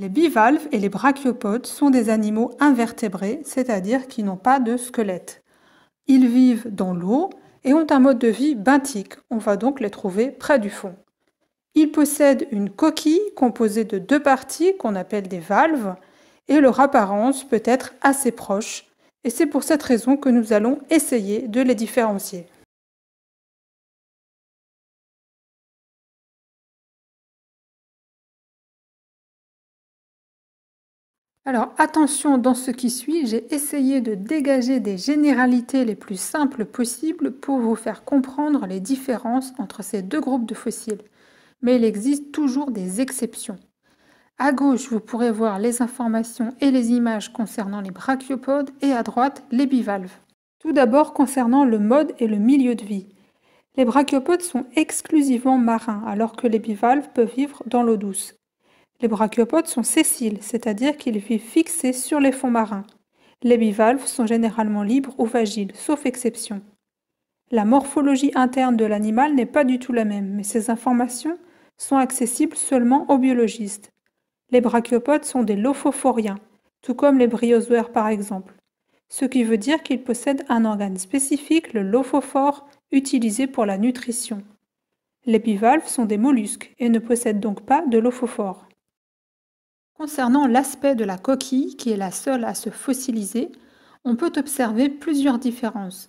Les bivalves et les brachiopodes sont des animaux invertébrés, c'est-à-dire qui n'ont pas de squelette. Ils vivent dans l'eau et ont un mode de vie benthique. On va donc les trouver près du fond. Ils possèdent une coquille composée de deux parties qu'on appelle des valves et leur apparence peut être assez proche. Et c'est pour cette raison que nous allons essayer de les différencier. Alors attention, dans ce qui suit, j'ai essayé de dégager des généralités les plus simples possibles pour vous faire comprendre les différences entre ces deux groupes de fossiles. Mais il existe toujours des exceptions. À gauche, vous pourrez voir les informations et les images concernant les brachiopodes et à droite, les bivalves. Tout d'abord concernant le mode et le milieu de vie. Les brachiopodes sont exclusivement marins alors que les bivalves peuvent vivre dans l'eau douce. Les brachiopodes sont sessiles, c'est-à-dire qu'ils vivent fixés sur les fonds marins. Les bivalves sont généralement libres ou vagiles, sauf exception. La morphologie interne de l'animal n'est pas du tout la même, mais ces informations sont accessibles seulement aux biologistes. Les brachiopodes sont des lophophoriens, tout comme les briozoaires par exemple, ce qui veut dire qu'ils possèdent un organe spécifique, le lophophore, utilisé pour la nutrition. Les bivalves sont des mollusques et ne possèdent donc pas de lophophore. Concernant l'aspect de la coquille, qui est la seule à se fossiliser, on peut observer plusieurs différences.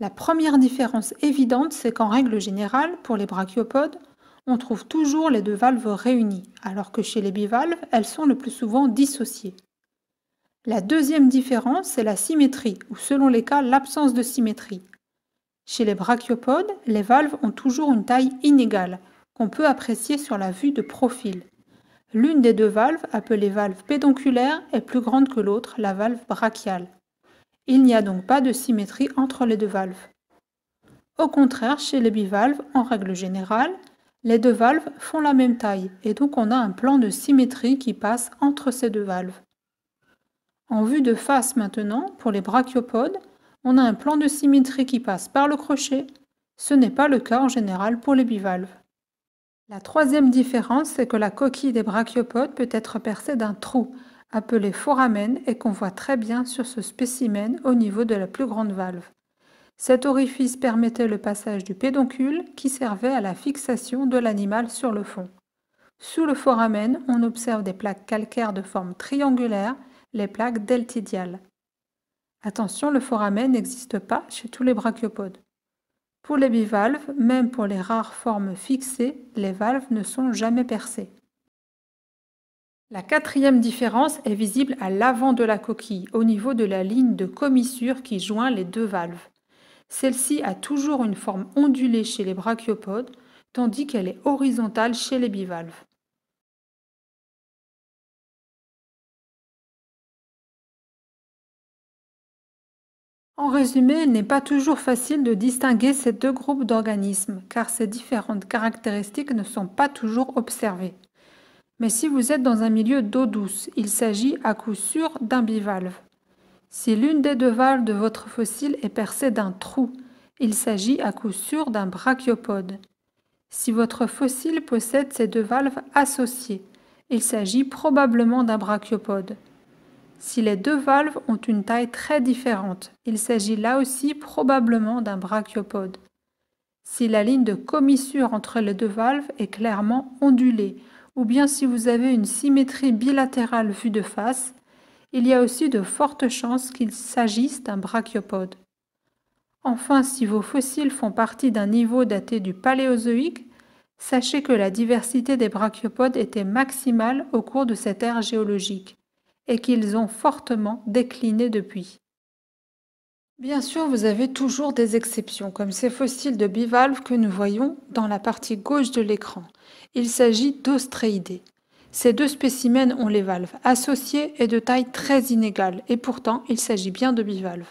La première différence évidente, c'est qu'en règle générale, pour les brachiopodes, on trouve toujours les deux valves réunies, alors que chez les bivalves, elles sont le plus souvent dissociées. La deuxième différence, c'est la symétrie, ou selon les cas, l'absence de symétrie. Chez les brachiopodes, les valves ont toujours une taille inégale, qu'on peut apprécier sur la vue de profil. L'une des deux valves, appelée valve pédonculaire, est plus grande que l'autre, la valve brachiale. Il n'y a donc pas de symétrie entre les deux valves. Au contraire, chez les bivalves, en règle générale, les deux valves font la même taille et donc on a un plan de symétrie qui passe entre ces deux valves. En vue de face maintenant, pour les brachiopodes, on a un plan de symétrie qui passe par le crochet. Ce n'est pas le cas en général pour les bivalves. La troisième différence, c'est que la coquille des brachiopodes peut être percée d'un trou, appelé foramen, et qu'on voit très bien sur ce spécimen au niveau de la plus grande valve. Cet orifice permettait le passage du pédoncule qui servait à la fixation de l'animal sur le fond. Sous le foramen, on observe des plaques calcaires de forme triangulaire, les plaques deltidiales. Attention, le foramen n'existe pas chez tous les brachiopodes. Pour les bivalves, même pour les rares formes fixées, les valves ne sont jamais percées. La quatrième différence est visible à l'avant de la coquille, au niveau de la ligne de commissure qui joint les deux valves. Celle-ci a toujours une forme ondulée chez les brachiopodes, tandis qu'elle est horizontale chez les bivalves. En résumé, il n'est pas toujours facile de distinguer ces deux groupes d'organismes, car ces différentes caractéristiques ne sont pas toujours observées. Mais si vous êtes dans un milieu d'eau douce, il s'agit à coup sûr d'un bivalve. Si l'une des deux valves de votre fossile est percée d'un trou, il s'agit à coup sûr d'un brachiopode. Si votre fossile possède ces deux valves associées, il s'agit probablement d'un brachiopode si les deux valves ont une taille très différente. Il s'agit là aussi probablement d'un brachiopode. Si la ligne de commissure entre les deux valves est clairement ondulée, ou bien si vous avez une symétrie bilatérale vue de face, il y a aussi de fortes chances qu'il s'agisse d'un brachiopode. Enfin, si vos fossiles font partie d'un niveau daté du Paléozoïque, sachez que la diversité des brachiopodes était maximale au cours de cette ère géologique et qu'ils ont fortement décliné depuis. Bien sûr, vous avez toujours des exceptions, comme ces fossiles de bivalves que nous voyons dans la partie gauche de l'écran. Il s'agit d'ostréidés. Ces deux spécimens ont les valves associées et de taille très inégale, et pourtant il s'agit bien de bivalves.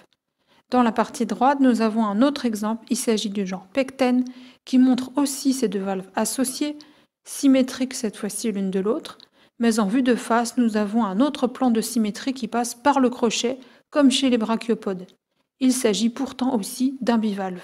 Dans la partie droite, nous avons un autre exemple, il s'agit du genre Pecten, qui montre aussi ces deux valves associées, symétriques cette fois-ci l'une de l'autre, mais en vue de face, nous avons un autre plan de symétrie qui passe par le crochet, comme chez les brachiopodes. Il s'agit pourtant aussi d'un bivalve.